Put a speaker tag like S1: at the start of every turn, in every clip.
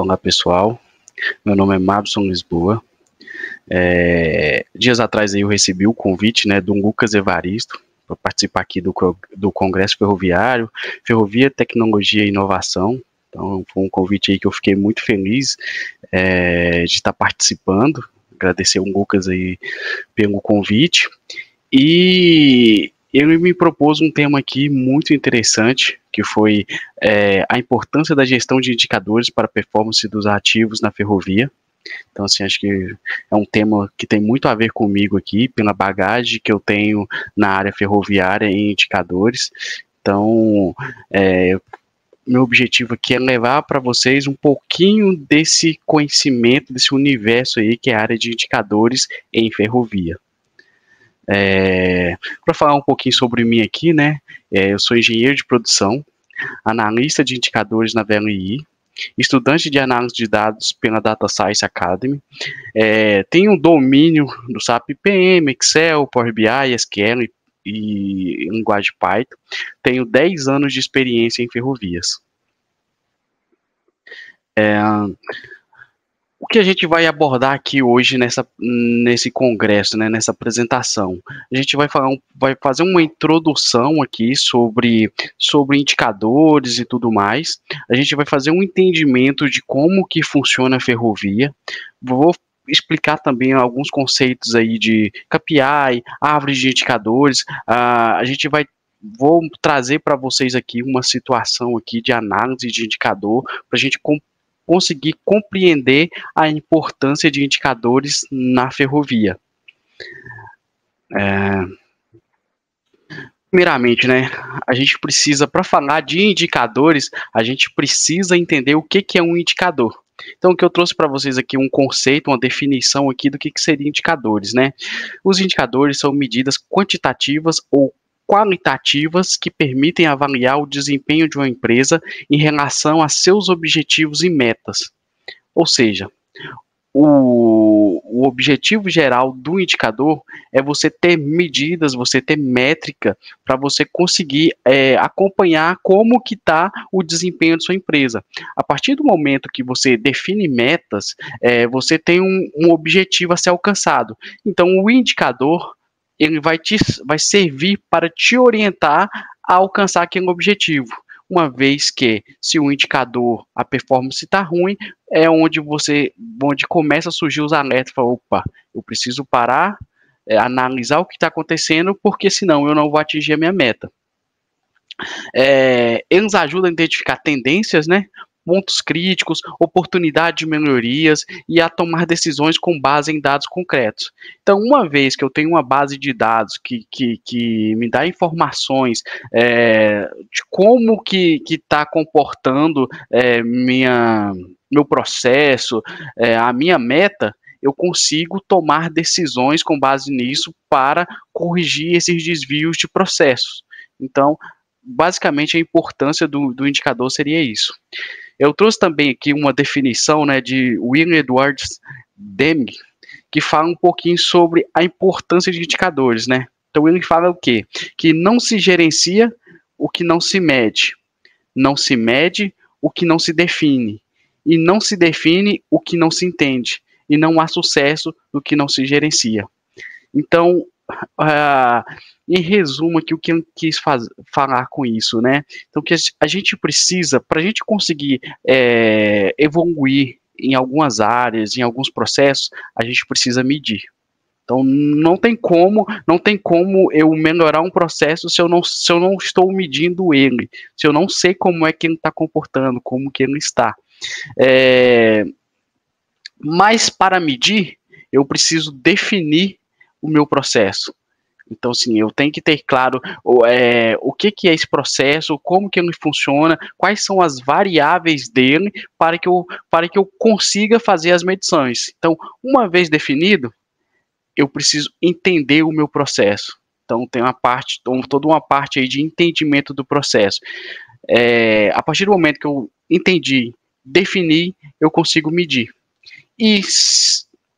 S1: Olá pessoal, meu nome é Mabson Lisboa. É, dias atrás eu recebi o convite né, do Lucas Evaristo para participar aqui do, do Congresso Ferroviário, Ferrovia, Tecnologia e Inovação. Então foi um convite aí que eu fiquei muito feliz é, de estar participando. Agradecer o Lucas aí pelo convite. E ele me propôs um tema aqui muito interessante, que foi é, a importância da gestão de indicadores para a performance dos ativos na ferrovia. Então, assim, acho que é um tema que tem muito a ver comigo aqui, pela bagagem que eu tenho na área ferroviária em indicadores. Então, é, meu objetivo aqui é levar para vocês um pouquinho desse conhecimento, desse universo aí, que é a área de indicadores em ferrovia. É, Para falar um pouquinho sobre mim aqui, né? É, eu sou engenheiro de produção, analista de indicadores na VLI, estudante de análise de dados pela Data Science Academy, é, tenho domínio do SAP PM, Excel, Power BI, SQL e, e linguagem Python, tenho 10 anos de experiência em ferrovias. É, o que a gente vai abordar aqui hoje nessa, nesse congresso, né, nessa apresentação? A gente vai, falar, vai fazer uma introdução aqui sobre, sobre indicadores e tudo mais. A gente vai fazer um entendimento de como que funciona a ferrovia. Vou explicar também alguns conceitos aí de KPI, árvores de indicadores. Uh, a gente vai vou trazer para vocês aqui uma situação aqui de análise de indicador para a gente conseguir compreender a importância de indicadores na ferrovia. É... Primeiramente, né, a gente precisa, para falar de indicadores, a gente precisa entender o que, que é um indicador. Então, o que eu trouxe para vocês aqui um conceito, uma definição aqui do que, que seria indicadores, né? Os indicadores são medidas quantitativas ou qualitativas que permitem avaliar o desempenho de uma empresa em relação a seus objetivos e metas. Ou seja, o, o, objetivo geral do indicador é você ter medidas, você ter métrica para você conseguir é, acompanhar como que está o desempenho de sua empresa. A partir do momento que você define metas, é, você tem um, um objetivo a ser alcançado. Então, o indicador ele vai, te, vai servir para te orientar a alcançar aquele objetivo. Uma vez que, se o indicador, a performance está ruim, é onde você, onde começa a surgir os alertas, fala, opa, eu preciso parar, é, analisar o que está acontecendo, porque senão eu não vou atingir a minha meta. É, eles ajudam a identificar tendências, né? pontos críticos, oportunidade de melhorias e a tomar decisões com base em dados concretos. Então, uma vez que eu tenho uma base de dados que, que, que me dá informações é, de como que está comportando é, minha, meu processo, é, a minha meta, eu consigo tomar decisões com base nisso para corrigir esses desvios de processos. Então, basicamente, a importância do, do indicador seria isso. Eu trouxe também aqui uma definição né, de William Edwards Deming, que fala um pouquinho sobre a importância de indicadores, né? Então ele fala o quê? Que não se gerencia o que não se mede, não se mede o que não se define, e não se define o que não se entende, e não há sucesso no que não se gerencia. Então, uh, em resumo aqui o que eu quis faz, falar com isso, né? Então que a gente precisa para a gente conseguir é, evoluir em algumas áreas, em alguns processos, a gente precisa medir. Então não tem como, não tem como eu melhorar um processo se eu não, se eu não estou medindo ele, se eu não sei como é que ele está comportando, como que ele está. É, mas para medir, eu preciso definir o meu processo. Então, assim, eu tenho que ter claro o, é, o que, que é esse processo, como que ele funciona, quais são as variáveis dele para que, eu, para que eu consiga fazer as medições. Então, uma vez definido, eu preciso entender o meu processo. Então, tem uma parte, então, toda uma parte aí de entendimento do processo. É, a partir do momento que eu entendi, defini, eu consigo medir. E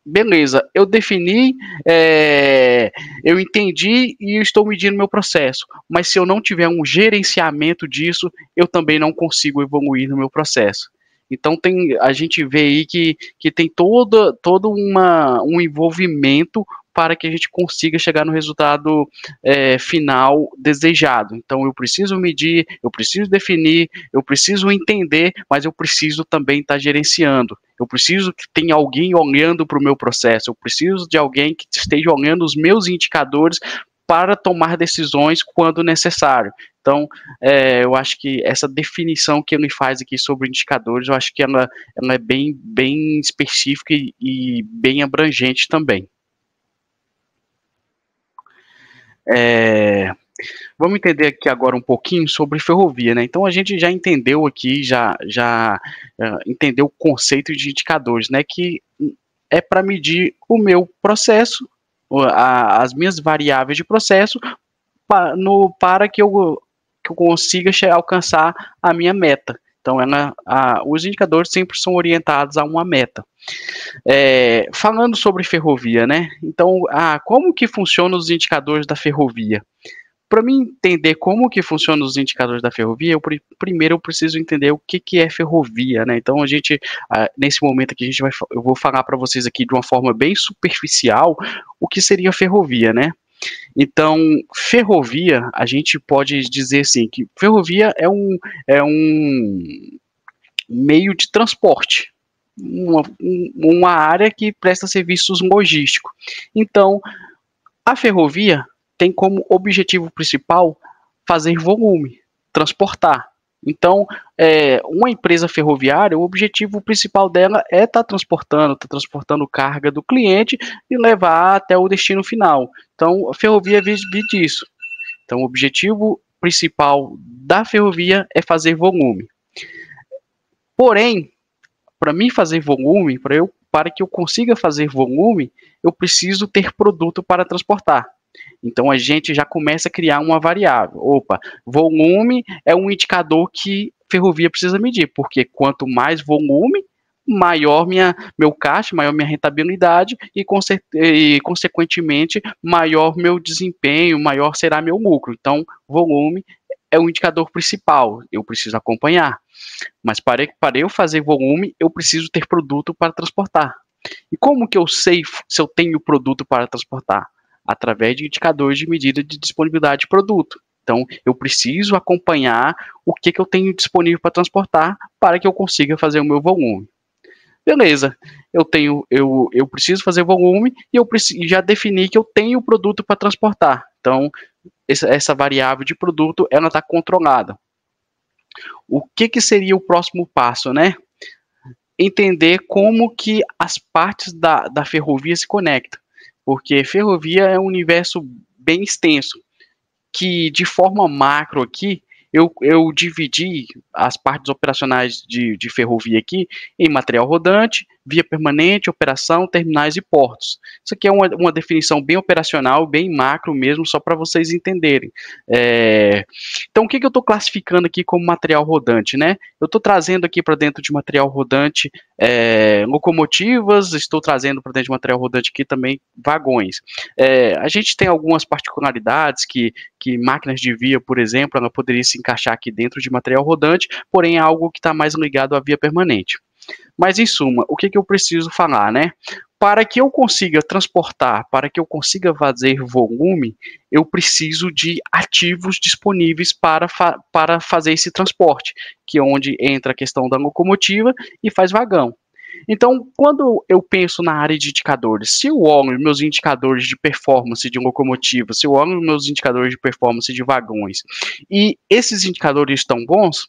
S1: beleza, eu defini, é, eu entendi e estou medindo meu processo. Mas se eu não tiver um gerenciamento disso, eu também não consigo evoluir no meu processo. Então tem, a gente vê aí que, que tem toda, todo uma, um envolvimento para que a gente consiga chegar no resultado é, final desejado. Então, eu preciso medir, eu preciso definir, eu preciso entender, mas eu preciso também estar tá gerenciando. Eu preciso que tenha alguém olhando para o meu processo, eu preciso de alguém que esteja olhando os meus indicadores para tomar decisões quando necessário. Então, é, eu acho que essa definição que ele faz aqui sobre indicadores, eu acho que ela, ela é bem, bem específica e, e bem abrangente também. É, vamos entender aqui agora um pouquinho sobre ferrovia, né? Então a gente já entendeu aqui, já, já uh, entendeu o conceito de indicadores, né? Que é para medir o meu processo, a, as minhas variáveis de processo, pa, no, para que eu, que eu consiga alcançar a minha meta. Então, é na, a, os indicadores sempre são orientados a uma meta. É, falando sobre ferrovia, né? Então, a, como que funcionam os indicadores da ferrovia? Para mim entender como que funcionam os indicadores da ferrovia, eu, primeiro eu preciso entender o que, que é ferrovia, né? Então a gente, a, nesse momento aqui, a gente vai, eu vou falar para vocês aqui de uma forma bem superficial o que seria ferrovia, né? Então, ferrovia, a gente pode dizer assim, que ferrovia é um, é um meio de transporte, uma, uma área que presta serviços logísticos. Então, a ferrovia tem como objetivo principal fazer volume, transportar. Então, é, uma empresa ferroviária, o objetivo principal dela é estar tá transportando, tá transportando carga do cliente e levar até o destino final. Então, a ferrovia vive disso. Então, o objetivo principal da ferrovia é fazer volume. Porém, para mim fazer volume, para eu para que eu consiga fazer volume, eu preciso ter produto para transportar. Então a gente já começa a criar uma variável. Opa, volume é um indicador que ferrovia precisa medir, porque quanto mais volume, maior minha, meu caixa, maior minha rentabilidade e, e, consequentemente, maior meu desempenho, maior será meu lucro. Então, volume é o indicador principal, eu preciso acompanhar. Mas para, para eu fazer volume, eu preciso ter produto para transportar. E como que eu sei se eu tenho produto para transportar? através de indicadores de medida de disponibilidade de produto. Então, eu preciso acompanhar o que, que eu tenho disponível para transportar para que eu consiga fazer o meu volume. Beleza, eu tenho, eu, eu preciso fazer volume e eu preciso, já defini que eu tenho o produto para transportar. Então, essa, essa variável de produto ela está controlada. O que, que seria o próximo passo, né? Entender como que as partes da, da ferrovia se conectam porque ferrovia é um universo bem extenso, que de forma macro aqui, eu, eu dividi as partes operacionais de, de ferrovia aqui em material rodante, via permanente, operação, terminais e portos. Isso aqui é uma, uma definição bem operacional, bem macro mesmo, só para vocês entenderem. É... Então, o que, que eu estou classificando aqui como material rodante? Né? Eu estou trazendo aqui para dentro de material rodante é, locomotivas, estou trazendo para dentro de material rodante aqui também vagões. É, a gente tem algumas particularidades que, que máquinas de via, por exemplo, ela poderia se encaixar aqui dentro de material rodante, porém é algo que está mais ligado à via permanente. Mas em suma, o que, que eu preciso falar, né? Para que eu consiga transportar, para que eu consiga fazer volume, eu preciso de ativos disponíveis para, fa para fazer esse transporte, que é onde entra a questão da locomotiva e faz vagão. Então, quando eu penso na área de indicadores, se eu olho meus indicadores de performance de locomotiva, se eu olho meus indicadores de performance de vagões, e esses indicadores estão bons,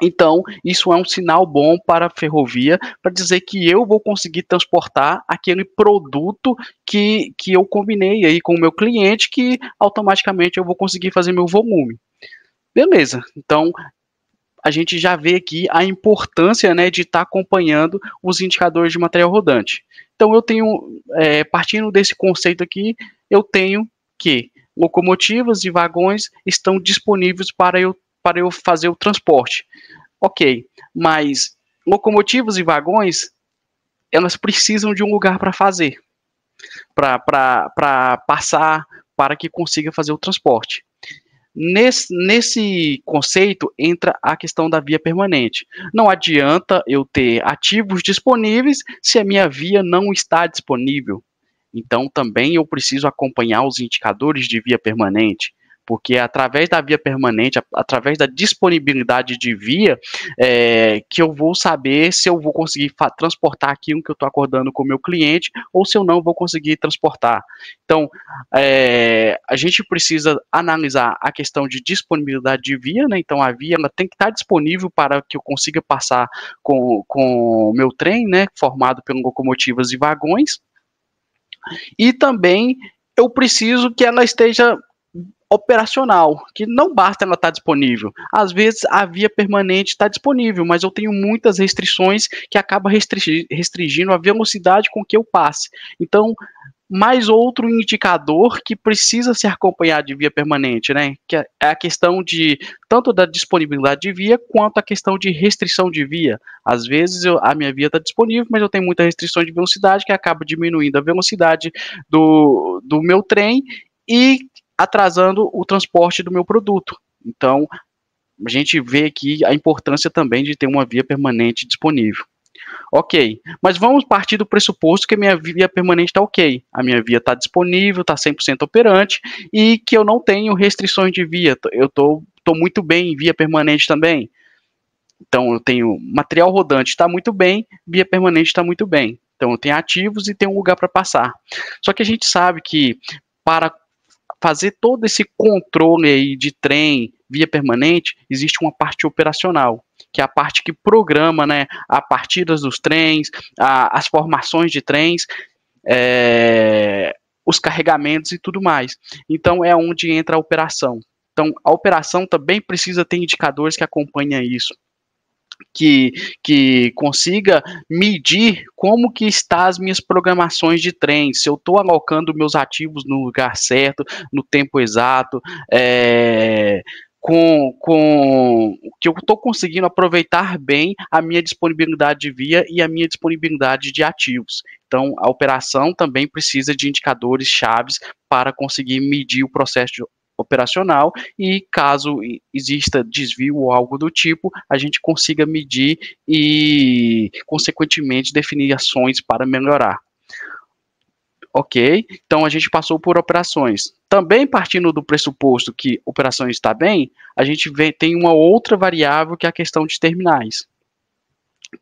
S1: então, isso é um sinal bom para a ferrovia para dizer que eu vou conseguir transportar aquele produto que, que eu combinei aí com o meu cliente, que automaticamente eu vou conseguir fazer meu volume. Beleza, então a gente já vê aqui a importância né, de estar tá acompanhando os indicadores de material rodante. Então, eu tenho, é, partindo desse conceito aqui, eu tenho que locomotivas e vagões estão disponíveis para eu para eu fazer o transporte. Ok, mas locomotivas e vagões, elas precisam de um lugar para fazer, para passar, para que consiga fazer o transporte. Nesse, nesse conceito entra a questão da via permanente. Não adianta eu ter ativos disponíveis se a minha via não está disponível. Então, também eu preciso acompanhar os indicadores de via permanente porque é através da via permanente, através da disponibilidade de via, é, que eu vou saber se eu vou conseguir transportar aquilo que eu estou acordando com o meu cliente ou se eu não vou conseguir transportar. Então, é, a gente precisa analisar a questão de disponibilidade de via, né? Então, a via ela tem que estar tá disponível para que eu consiga passar com, com o meu trem, né? Formado por locomotivas e vagões. E também eu preciso que ela esteja operacional, que não basta ela estar disponível. Às vezes a via permanente está disponível, mas eu tenho muitas restrições que acaba restringindo a velocidade com que eu passe. Então, mais outro indicador que precisa ser acompanhado de via permanente, né? Que é, é a questão de tanto da disponibilidade de via quanto a questão de restrição de via. Às vezes eu, a minha via está disponível, mas eu tenho muita restrição de velocidade que acaba diminuindo a velocidade do, do meu trem e atrasando o transporte do meu produto. Então, a gente vê aqui a importância também de ter uma via permanente disponível. Ok, mas vamos partir do pressuposto que a minha via permanente está ok. A minha via está disponível, está 100% operante e que eu não tenho restrições de via. Eu estou tô, tô, muito bem em via permanente também. Então eu tenho material rodante está muito bem, via permanente está muito bem. Então eu tenho ativos e tenho um lugar para passar. Só que a gente sabe que para fazer todo esse controle aí de trem, via permanente, existe uma parte operacional, que é a parte que programa né, a partidas dos trens, a, as formações de trens, é, os carregamentos e tudo mais. Então é onde entra a operação. Então a operação também precisa ter indicadores que acompanham isso que, que consiga medir como que está as minhas programações de trem, se eu estou alocando meus ativos no lugar certo, no tempo exato, é, com, com que eu estou conseguindo aproveitar bem a minha disponibilidade de via e a minha disponibilidade de ativos. Então, a operação também precisa de indicadores chaves para conseguir medir o processo operacional e caso exista desvio ou algo do tipo, a gente consiga medir e, consequentemente, definir ações para melhorar. Ok, então a gente passou por operações. Também partindo do pressuposto que operações está bem, a gente vê, tem uma outra variável que é a questão de terminais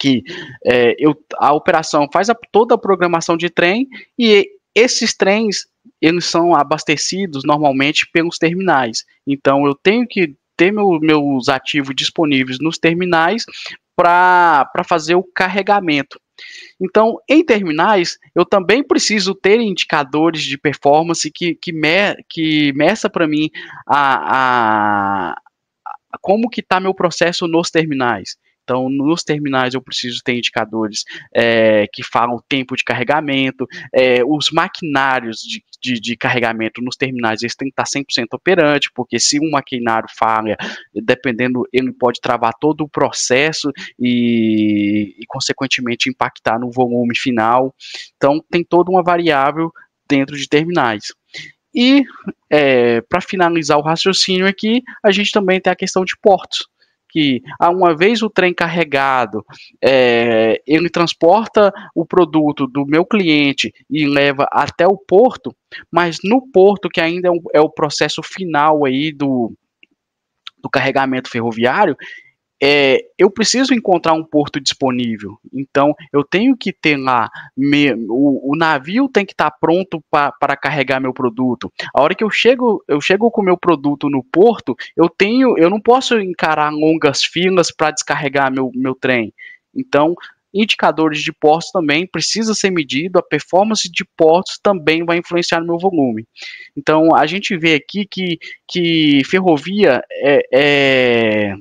S1: que é, eu, a operação faz a, toda a programação de trem e esses trens, eles são abastecidos normalmente pelos terminais. Então, eu tenho que ter meu, meus ativos disponíveis nos terminais para fazer o carregamento. Então, em terminais, eu também preciso ter indicadores de performance que, que, me, que meça para mim a, a, a, como que está meu processo nos terminais. Então, nos terminais eu preciso ter indicadores é, que falam o tempo de carregamento, é, os maquinários de, de, de, carregamento nos terminais eles têm que estar 100% operante, porque se um maquinário falha, dependendo, ele pode travar todo o processo e, e consequentemente, impactar no volume final. Então, tem toda uma variável dentro de terminais. E, é, para finalizar o raciocínio aqui, a gente também tem a questão de portos que, ah, uma vez o trem carregado, é, ele transporta o produto do meu cliente e leva até o porto, mas no porto, que ainda é o, é o processo final aí do, do carregamento ferroviário, é, eu preciso encontrar um porto disponível. Então, eu tenho que ter lá, me, o, o, navio tem que estar tá pronto para carregar meu produto. A hora que eu chego, eu chego com meu produto no porto, eu tenho, eu não posso encarar longas filas para descarregar meu, meu trem. Então, indicadores de portos também precisa ser medido, a performance de portos também vai influenciar no meu volume. Então, a gente vê aqui que, que ferrovia é, é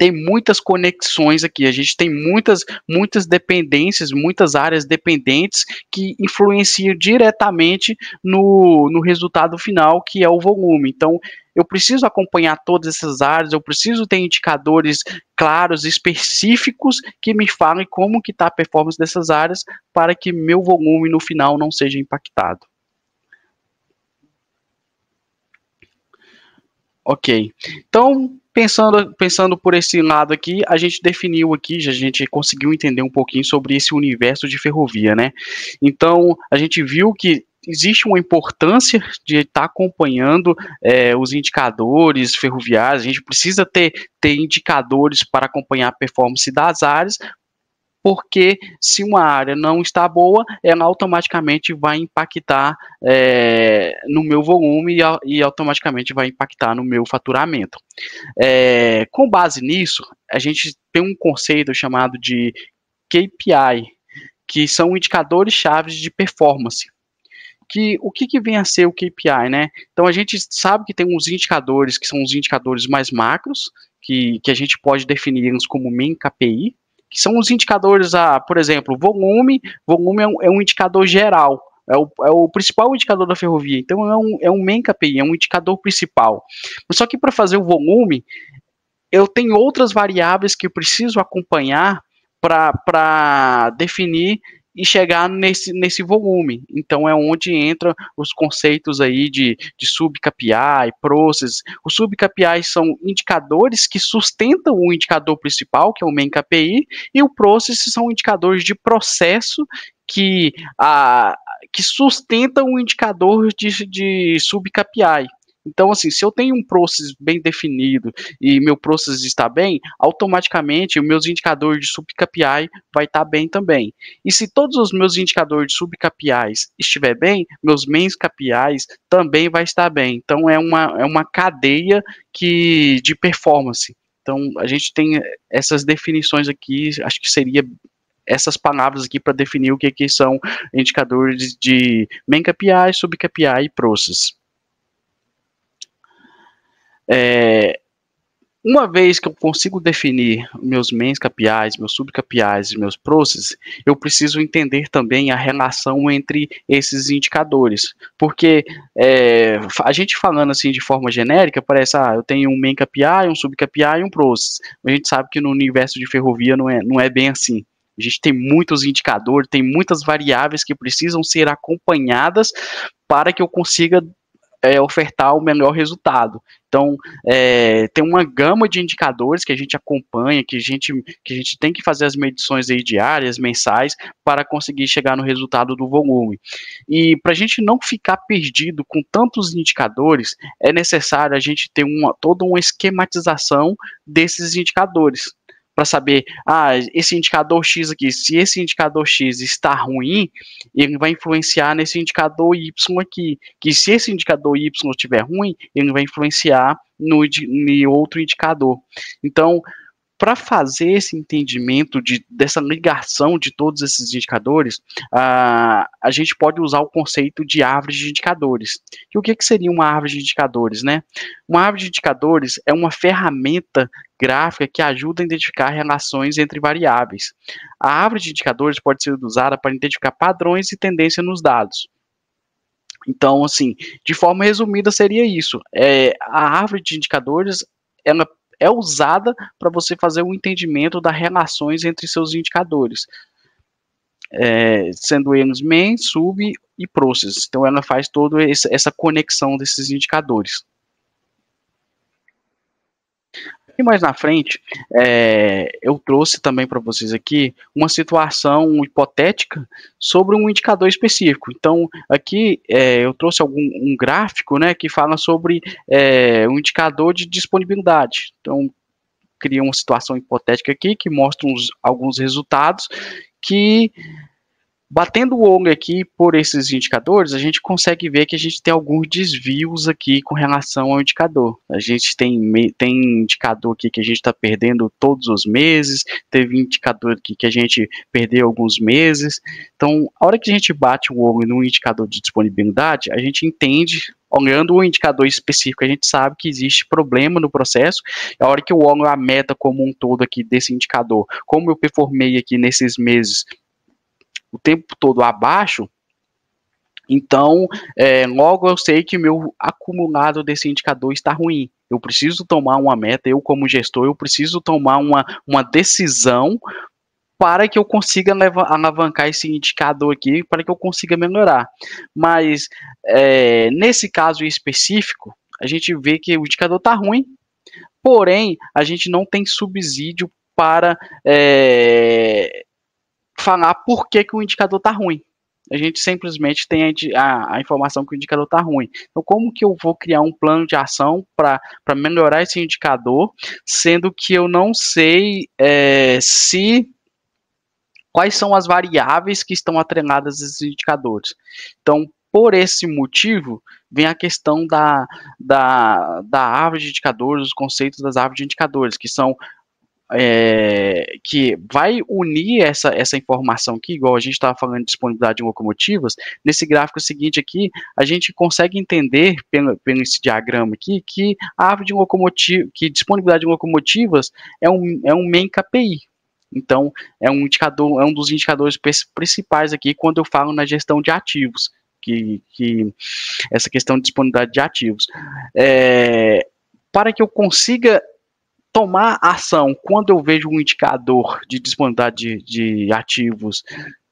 S1: tem muitas conexões aqui, a gente tem muitas, muitas dependências, muitas áreas dependentes que influenciam diretamente no, no resultado final, que é o volume. Então, eu preciso acompanhar todas essas áreas, eu preciso ter indicadores claros, específicos, que me falem como que está a performance dessas áreas para que meu volume no final não seja impactado. Ok. Então, Pensando, pensando por esse lado aqui, a gente definiu aqui, a gente conseguiu entender um pouquinho sobre esse universo de ferrovia, né? Então, a gente viu que existe uma importância de estar tá acompanhando é, os indicadores ferroviários, a gente precisa ter, ter indicadores para acompanhar a performance das áreas, porque se uma área não está boa, ela automaticamente vai impactar é, no meu volume e, e, automaticamente vai impactar no meu faturamento. É, com base nisso, a gente tem um conceito chamado de KPI, que são indicadores chaves de performance. Que, o que, que vem a ser o KPI, né? Então a gente sabe que tem uns indicadores que são os indicadores mais macros, que, que a gente pode definir como min KPI, que são os indicadores, a, ah, por exemplo, volume, volume é um, é um indicador geral, é o, é o, principal indicador da ferrovia, então é um, é um main KPI, é um indicador principal. Mas só que para fazer o volume, eu tenho outras variáveis que eu preciso acompanhar para definir e chegar nesse, nesse volume. Então é onde entram os conceitos aí de, de sub-KPI, process. Os sub são indicadores que sustentam o indicador principal, que é o main KPI, e o process são indicadores de processo que, a, ah, que sustentam o indicador de, de sub-KPI. Então, assim, se eu tenho um process bem definido e meu process está bem, automaticamente os meus indicadores de sub-KPI vai estar tá bem também. E se todos os meus indicadores de sub estiverem estiver bem, meus mains KPIs também vai estar bem. Então, é uma, é uma cadeia que de performance. Então, a gente tem essas definições aqui, acho que seria essas palavras aqui para definir o que, que são indicadores de main KPI, sub KPI e process. É, uma vez que eu consigo definir meus mains capiais, meus subcapiais e meus processes, eu preciso entender também a relação entre esses indicadores. Porque é, a gente falando assim de forma genérica, parece, ah, eu tenho um main KPI, um subKPI e um process. A gente sabe que no universo de ferrovia não é, não é bem assim. A gente tem muitos indicadores, tem muitas variáveis que precisam ser acompanhadas para que eu consiga é, ofertar o melhor resultado. Então, é, tem uma gama de indicadores que a gente acompanha, que a gente, que a gente tem que fazer as medições aí diárias, mensais, para conseguir chegar no resultado do volume. E para a gente não ficar perdido com tantos indicadores, é necessário a gente ter uma, toda uma esquematização desses indicadores para saber, ah, esse indicador X aqui, se esse indicador X está ruim, ele vai influenciar nesse indicador Y aqui, que se esse indicador Y estiver ruim, ele vai influenciar no, no outro indicador. Então, para fazer esse entendimento de, dessa ligação de todos esses indicadores, uh, a gente pode usar o conceito de árvore de indicadores. E o que, que seria uma árvore de indicadores, né? Uma árvore de indicadores é uma ferramenta gráfica que ajuda a identificar relações entre variáveis. A árvore de indicadores pode ser usada para identificar padrões e tendência nos dados. Então, assim, de forma resumida seria isso. É, a árvore de indicadores, ela é usada para você fazer um entendimento das relações entre seus indicadores, é, sendo eles main, sub e process. Então ela faz toda essa conexão desses indicadores. E mais na frente, é, eu trouxe também para vocês aqui uma situação hipotética sobre um indicador específico. Então, aqui é, eu trouxe algum, um gráfico né, que fala sobre é, um indicador de disponibilidade. Então, cria uma situação hipotética aqui que mostra uns, alguns resultados que Batendo o ONG aqui por esses indicadores, a gente consegue ver que a gente tem alguns desvios aqui com relação ao indicador. A gente tem, tem indicador aqui que a gente está perdendo todos os meses, teve indicador aqui que a gente perdeu alguns meses. Então, a hora que a gente bate o ONG no indicador de disponibilidade, a gente entende olhando o indicador específico, a gente sabe que existe problema no processo. A hora que eu olho a meta como um todo aqui desse indicador, como eu performei aqui nesses meses o tempo todo abaixo, então é, logo eu sei que meu acumulado desse indicador está ruim. Eu preciso tomar uma meta, eu como gestor, eu preciso tomar uma, uma decisão para que eu consiga alavancar esse indicador aqui, para que eu consiga melhorar. Mas é, nesse caso específico, a gente vê que o indicador está ruim, porém a gente não tem subsídio para é, falar por que, que o indicador está ruim. A gente simplesmente tem a, a informação que o indicador está ruim. Então, como que eu vou criar um plano de ação para melhorar esse indicador, sendo que eu não sei é, se quais são as variáveis que estão atreladas a esses indicadores. Então, por esse motivo, vem a questão da, da, da árvore de indicadores, os conceitos das árvores de indicadores, que são é, que vai unir essa, essa informação aqui, igual a gente estava falando de disponibilidade de locomotivas, nesse gráfico seguinte aqui, a gente consegue entender, pelo, pelo esse diagrama aqui, que a árvore de locomotiva, que disponibilidade de locomotivas é um, é um main KPI. Então, é um indicador, é um dos indicadores principais aqui quando eu falo na gestão de ativos, que, que essa questão de disponibilidade de ativos. É, para que eu consiga tomar ação quando eu vejo um indicador de disponibilidade de, de ativos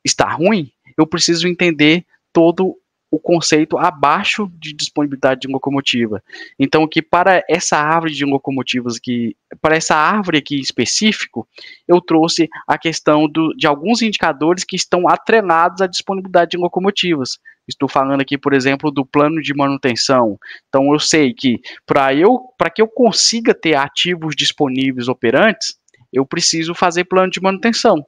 S1: está ruim, eu preciso entender todo o conceito abaixo de disponibilidade de locomotiva. Então, que para essa árvore de locomotivas que para essa árvore aqui específico, eu trouxe a questão do, de alguns indicadores que estão atrelados à disponibilidade de locomotivas. Estou falando aqui, por exemplo, do plano de manutenção. Então, eu sei que para eu para que eu consiga ter ativos disponíveis operantes, eu preciso fazer plano de manutenção.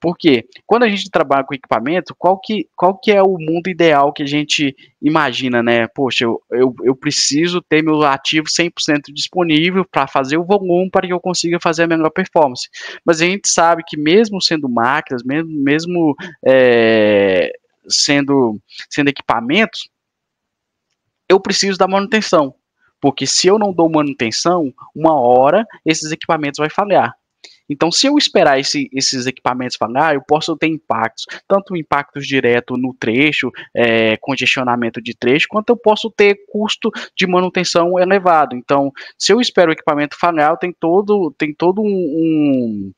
S1: Porque quando a gente trabalha com equipamento, qual que, qual que é o mundo ideal que a gente imagina, né? Poxa, eu, eu, eu preciso ter meu ativo 100% disponível para fazer o volume para que eu consiga fazer a melhor performance. Mas a gente sabe que mesmo sendo máquinas, mesmo, mesmo é, sendo, sendo equipamentos, eu preciso da manutenção. Porque se eu não dou manutenção, uma hora esses equipamentos vão falhar. Então, se eu esperar esse, esses equipamentos falar, ah, eu posso ter impactos, tanto impactos direto no trecho, é, congestionamento de trecho, quanto eu posso ter custo de manutenção elevado. Então, se eu espero o equipamento falhar, tem todo, tem todo um, um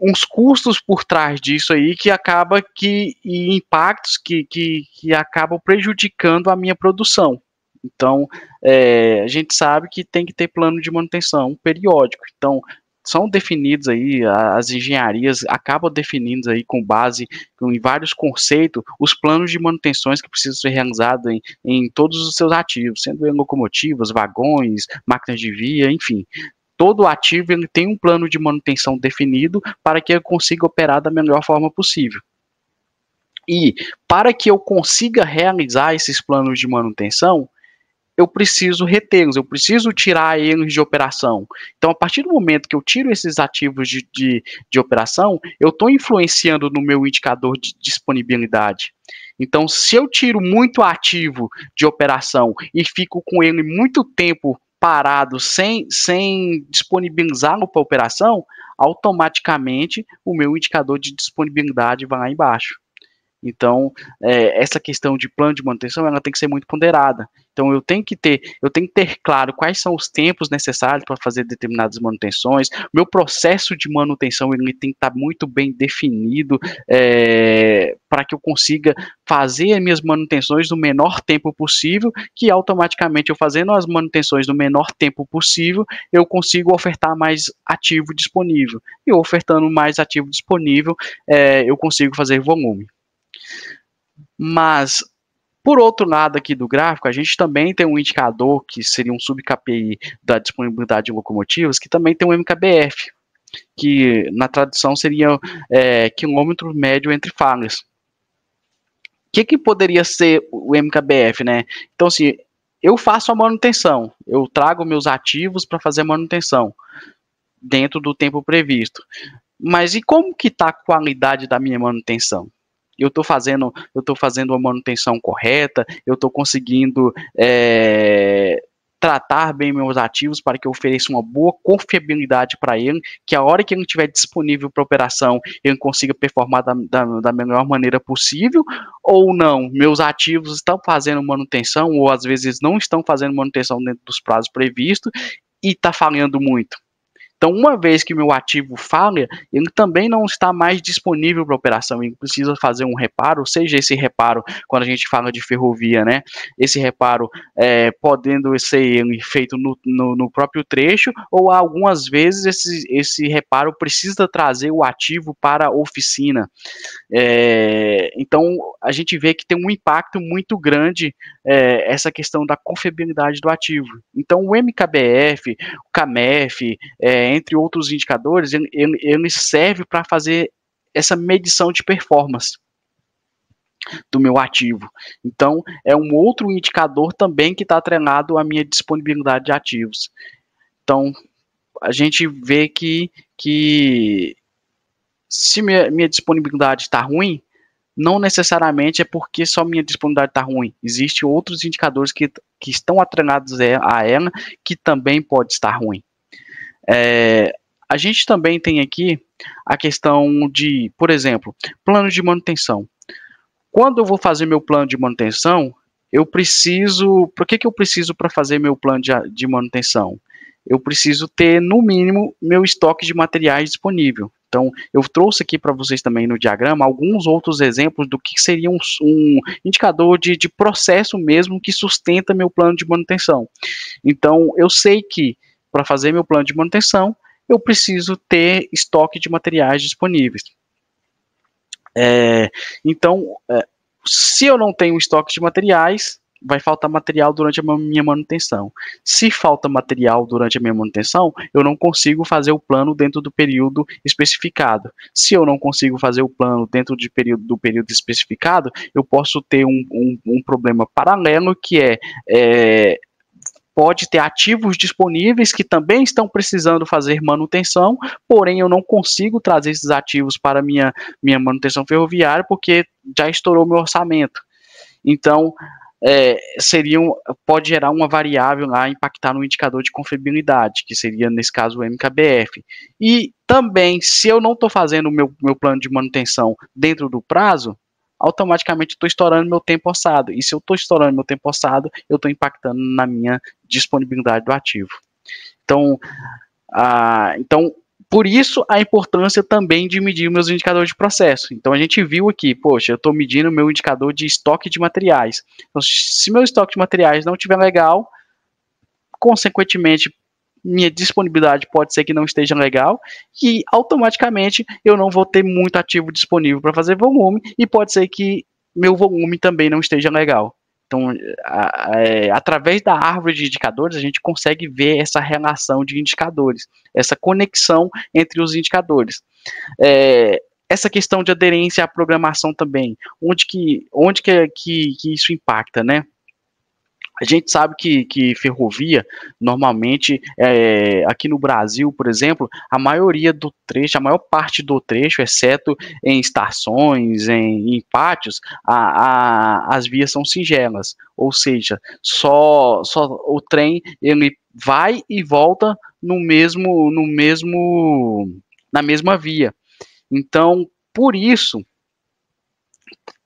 S1: uns custos por trás disso aí que acaba que e impactos que, que, que acabam prejudicando a minha produção. Então, é, a gente sabe que tem que ter plano de manutenção periódico. Então, são definidos aí, as engenharias acabam definindo aí com base em vários conceitos os planos de manutenções que precisam ser realizados em, em todos os seus ativos, sendo locomotivas, vagões, máquinas de via, enfim. Todo ativo ele tem um plano de manutenção definido para que eu consiga operar da melhor forma possível. E para que eu consiga realizar esses planos de manutenção, eu preciso retê-los, eu preciso tirar eles de operação. Então, a partir do momento que eu tiro esses ativos de, de, de operação, eu estou influenciando no meu indicador de disponibilidade. Então, se eu tiro muito ativo de operação e fico com ele muito tempo parado, sem, sem disponibilizá-lo para operação, automaticamente o meu indicador de disponibilidade vai lá embaixo. Então, é, essa questão de plano de manutenção, ela tem que ser muito ponderada. Então, eu tenho que ter, eu tenho que ter claro quais são os tempos necessários para fazer determinadas manutenções. Meu processo de manutenção ele tem que estar tá muito bem definido é, para que eu consiga fazer as minhas manutenções no menor tempo possível, que automaticamente eu fazendo as manutenções no menor tempo possível, eu consigo ofertar mais ativo disponível. E ofertando mais ativo disponível, é, eu consigo fazer volume. Mas, por outro lado aqui do gráfico, a gente também tem um indicador que seria um sub-KPI da disponibilidade de locomotivas, que também tem um MKBF, que na tradução seria é, quilômetro médio entre falhas. O que, que poderia ser o MKBF, né? Então, assim, eu faço a manutenção, eu trago meus ativos para fazer a manutenção dentro do tempo previsto. Mas e como que está a qualidade da minha manutenção? eu estou fazendo, eu tô fazendo a manutenção correta, eu estou conseguindo é, tratar bem meus ativos para que eu ofereça uma boa confiabilidade para ele, que a hora que ele estiver disponível para operação, ele consiga performar da, da, da, melhor maneira possível, ou não, meus ativos estão fazendo manutenção, ou às vezes não estão fazendo manutenção dentro dos prazos previstos, e está falhando muito. Então, uma vez que meu ativo falha, ele também não está mais disponível para operação, ele precisa fazer um reparo, seja esse reparo, quando a gente fala de ferrovia, né? Esse reparo é, podendo ser feito no, no, no, próprio trecho, ou algumas vezes esse, esse reparo precisa trazer o ativo para a oficina. É, então, a gente vê que tem um impacto muito grande é, essa questão da confiabilidade do ativo. Então, o MKBF, o CAMEF, é, entre outros indicadores, ele, ele, ele serve para fazer essa medição de performance do meu ativo. Então, é um outro indicador também que está atrelado à minha disponibilidade de ativos. Então, a gente vê que, que se minha, minha disponibilidade está ruim, não necessariamente é porque só minha disponibilidade está ruim. Existem outros indicadores que, que estão atrelados a ela que também pode estar ruim. É, a gente também tem aqui a questão de, por exemplo, plano de manutenção. Quando eu vou fazer meu plano de manutenção, eu preciso. Por que, que eu preciso para fazer meu plano de, de manutenção? Eu preciso ter, no mínimo, meu estoque de materiais disponível. Então, eu trouxe aqui para vocês também no diagrama alguns outros exemplos do que seria um, um indicador de, de processo mesmo que sustenta meu plano de manutenção. Então, eu sei que para fazer meu plano de manutenção, eu preciso ter estoque de materiais disponíveis. É, então, é, se eu não tenho estoque de materiais, vai faltar material durante a minha manutenção. Se falta material durante a minha manutenção, eu não consigo fazer o plano dentro do período especificado. Se eu não consigo fazer o plano dentro de período, do período especificado, eu posso ter um, um, um problema paralelo que é, é pode ter ativos disponíveis que também estão precisando fazer manutenção, porém eu não consigo trazer esses ativos para minha, minha manutenção ferroviária porque já estourou meu orçamento. Então, é, um pode gerar uma variável lá impactar no indicador de confiabilidade, que seria nesse caso o MKBF. E também, se eu não estou fazendo o meu, meu plano de manutenção dentro do prazo, automaticamente estou estourando meu tempo orçado. E se eu estou estourando meu tempo orçado, eu estou impactando na minha disponibilidade do ativo. Então, ah, então, por isso a importância também de medir meus indicadores de processo. Então a gente viu aqui, poxa, eu estou medindo meu indicador de estoque de materiais. Então, se meu estoque de materiais não estiver legal, consequentemente minha disponibilidade pode ser que não esteja legal e automaticamente eu não vou ter muito ativo disponível para fazer volume e pode ser que meu volume também não esteja legal. Então, é, através da árvore de indicadores, a gente consegue ver essa relação de indicadores, essa conexão entre os indicadores. É, essa questão de aderência à programação também, onde que, onde que, é que, que isso impacta, né? A gente sabe que, que ferrovia, normalmente, é, aqui no Brasil, por exemplo, a maioria do trecho, a maior parte do trecho, exceto em estações, em, em pátios, a, a, as vias são singelas. Ou seja, só, só o trem ele vai e volta no mesmo, no mesmo, na mesma via. Então, por isso,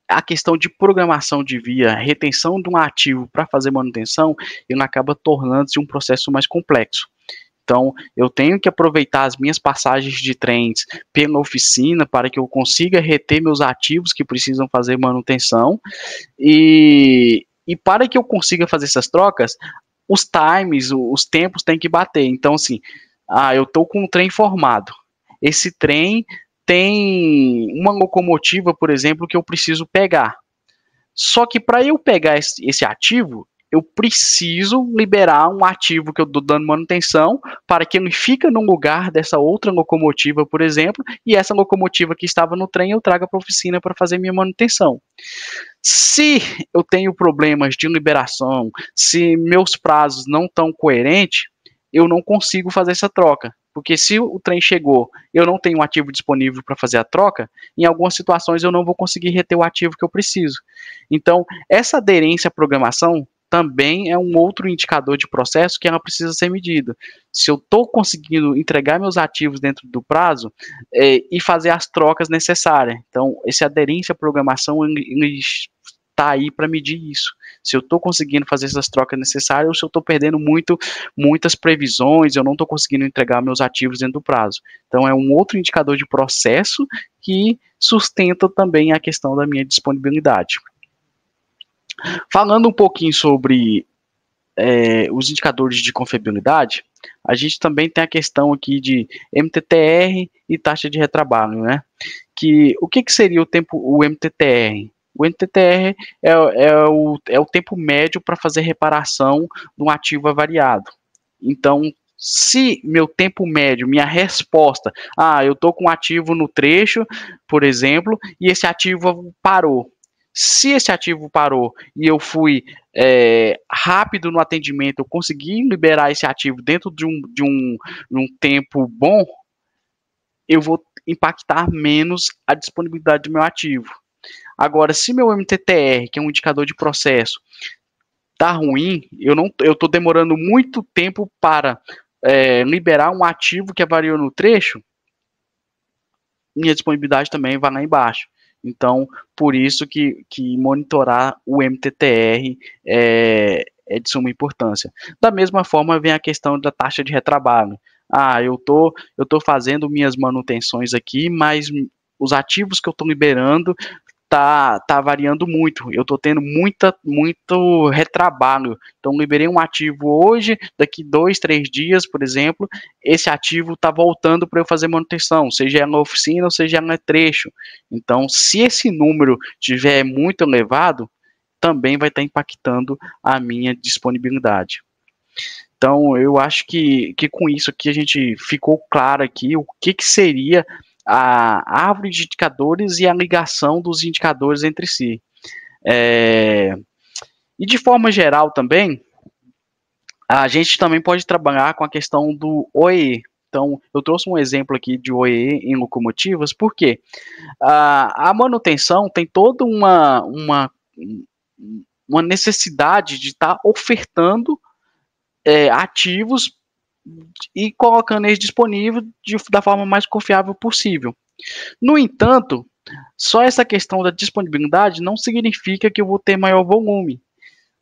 S1: a questão de programação de via, retenção de um ativo para fazer manutenção, ele acaba tornando-se um processo mais complexo. Então, eu tenho que aproveitar as minhas passagens de trens pela oficina para que eu consiga reter meus ativos que precisam fazer manutenção. E, e para que eu consiga fazer essas trocas, os times, os tempos têm que bater. Então, assim, ah, eu estou com um trem formado. Esse trem tem uma locomotiva, por exemplo, que eu preciso pegar. Só que para eu pegar esse ativo, eu preciso liberar um ativo que eu estou dando manutenção para que ele fica no lugar dessa outra locomotiva, por exemplo, e essa locomotiva que estava no trem eu traga para a oficina para fazer minha manutenção. Se eu tenho problemas de liberação, se meus prazos não estão coerentes, eu não consigo fazer essa troca. Porque se o trem chegou, eu não tenho um ativo disponível para fazer a troca, em algumas situações eu não vou conseguir reter o ativo que eu preciso. Então, essa aderência à programação também é um outro indicador de processo que ela precisa ser medida. Se eu estou conseguindo entregar meus ativos dentro do prazo é, e fazer as trocas necessárias. Então, esse aderência à programação tá aí para medir isso. Se eu estou conseguindo fazer essas trocas necessárias ou se eu estou perdendo muito, muitas previsões, eu não estou conseguindo entregar meus ativos dentro do prazo. Então é um outro indicador de processo que sustenta também a questão da minha disponibilidade. Falando um pouquinho sobre é, os indicadores de confiabilidade, a gente também tem a questão aqui de MTTR e taxa de retrabalho, né? Que o que, que seria o tempo o MTTR? O NTTR é, é, o, é o tempo médio para fazer reparação de um ativo avariado. Então, se meu tempo médio, minha resposta, ah, eu estou com um ativo no trecho, por exemplo, e esse ativo parou. Se esse ativo parou e eu fui é, rápido no atendimento, eu consegui liberar esse ativo dentro de um, de um, de um tempo bom, eu vou impactar menos a disponibilidade do meu ativo. Agora, se meu MTTR, que é um indicador de processo, tá ruim, eu não, eu estou demorando muito tempo para é, liberar um ativo que avariou no trecho, minha disponibilidade também vai lá embaixo. Então, por isso que, que monitorar o MTTR é, é de suma importância. Da mesma forma, vem a questão da taxa de retrabalho. Ah, eu tô, eu tô fazendo minhas manutenções aqui, mas os ativos que eu estou liberando tá, tá variando muito. Eu tô tendo muita, muito retrabalho. Então, liberei um ativo hoje, daqui dois, três dias, por exemplo, esse ativo tá voltando para eu fazer manutenção, seja na oficina ou seja na trecho. Então, se esse número tiver muito elevado, também vai estar tá impactando a minha disponibilidade. Então, eu acho que, que com isso aqui a gente ficou claro aqui o que, que seria a árvore de indicadores e a ligação dos indicadores entre si. É, e de forma geral também, a gente também pode trabalhar com a questão do OE. Então, eu trouxe um exemplo aqui de OE em locomotivas, porque a, a manutenção tem toda uma, uma, uma necessidade de estar tá ofertando é, ativos e colocando eles disponíveis de, da forma mais confiável possível. No entanto, só essa questão da disponibilidade não significa que eu vou ter maior volume.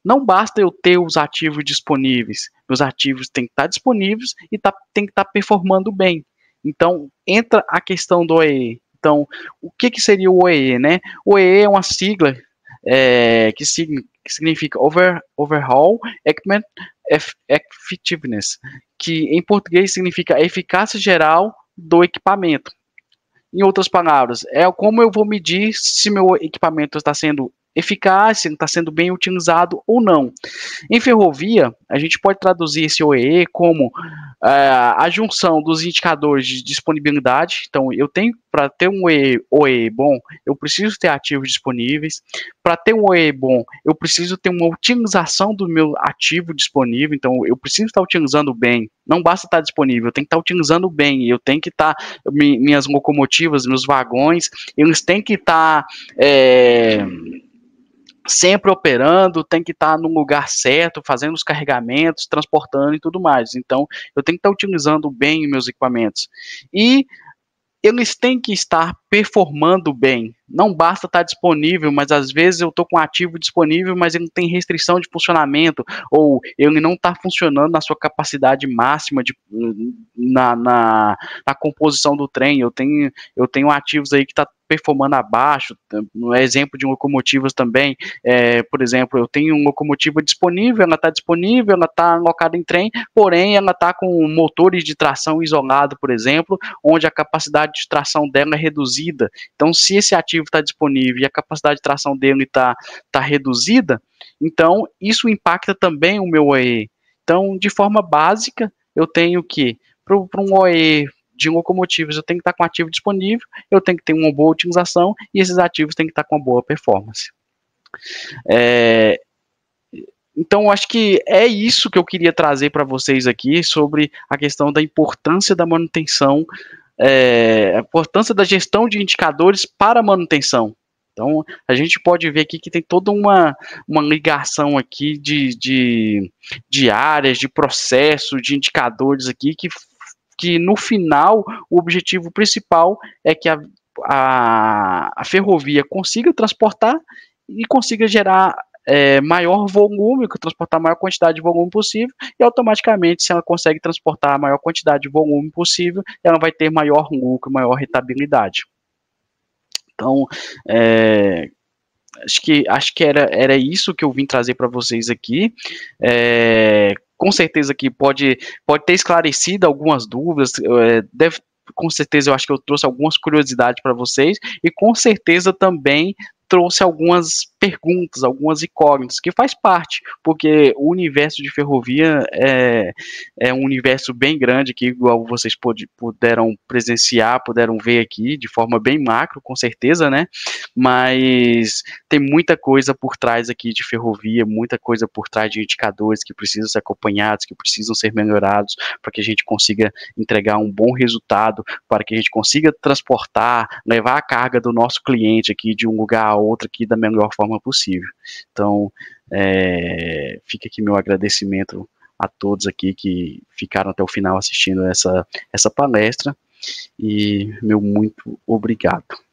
S1: Não basta eu ter os ativos disponíveis. Meus ativos têm que estar disponíveis e tá, que estar performando bem. Então, entra a questão do OEE. Então, o que, que seria o OEE? Né? O OEE é uma sigla é, que, significa Over, Overhaul Equipment Effectiveness, que em português significa eficácia geral do equipamento. Em outras palavras, é como eu vou medir se meu equipamento está sendo eficaz, se está sendo bem utilizado ou não. Em ferrovia, a gente pode traduzir esse OEE como é, a junção dos indicadores de disponibilidade. Então, eu tenho para ter um OEE, OEE bom, eu preciso ter ativos disponíveis. Para ter um OEE bom, eu preciso ter uma utilização do meu ativo disponível. Então, eu preciso estar utilizando bem. Não basta estar disponível, eu tenho que estar utilizando bem. Eu tenho que estar minhas locomotivas, meus vagões, eles têm que estar é, sempre operando, tem que estar no lugar certo, fazendo os carregamentos, transportando e tudo mais. Então, eu tenho que estar utilizando bem meus equipamentos. E eles têm que estar performando bem. Não basta estar disponível, mas às vezes eu estou com um ativo disponível, mas ele tem restrição de funcionamento, ou ele não está funcionando na sua capacidade máxima de, na, na, na, composição do trem. Eu tenho, eu tenho ativos aí que está performando abaixo, não é exemplo de locomotivas também, é, por exemplo, eu tenho uma locomotiva disponível, ela está disponível, ela está alocada em trem, porém ela está com motores de tração isolado, por exemplo, onde a capacidade de tração dela é reduzida. Então, se esse ativo está disponível e a capacidade de tração dele está tá reduzida, então isso impacta também o meu OE. Então, de forma básica, eu tenho que para um OE de locomotivas, eu tenho que estar com ativo disponível, eu tenho que ter uma boa otimização e esses ativos têm que estar com uma boa performance. É, então, acho que é isso que eu queria trazer para vocês aqui sobre a questão da importância da manutenção, é, a importância da gestão de indicadores para manutenção. Então, a gente pode ver aqui que tem toda uma, uma ligação aqui de, de, de áreas, de processo, de indicadores aqui que que no final o objetivo principal é que a, a, a ferrovia consiga transportar e consiga gerar é, maior volume, transportar a maior quantidade de volume possível, e automaticamente, se ela consegue transportar a maior quantidade de volume possível, ela vai ter maior lucro, maior rentabilidade. Então, é, acho que, acho que era, era isso que eu vim trazer para vocês aqui. É, com certeza que pode, pode ter esclarecido algumas dúvidas, é, deve com certeza eu acho que eu trouxe algumas curiosidades para vocês e com certeza também trouxe algumas perguntas, algumas incógnitas, que faz parte, porque o universo de ferrovia é, é um universo bem grande, que igual vocês puderam presenciar, puderam ver aqui, de forma bem macro, com certeza, né? Mas tem muita coisa por trás aqui de ferrovia, muita coisa por trás de indicadores que precisam ser acompanhados, que precisam ser melhorados, para que a gente consiga entregar um bom resultado, para que a gente consiga transportar, levar a carga do nosso cliente aqui de um lugar a outra aqui da melhor forma possível. Então, é, fica aqui meu agradecimento a todos aqui que ficaram até o final assistindo essa, essa palestra e meu muito obrigado.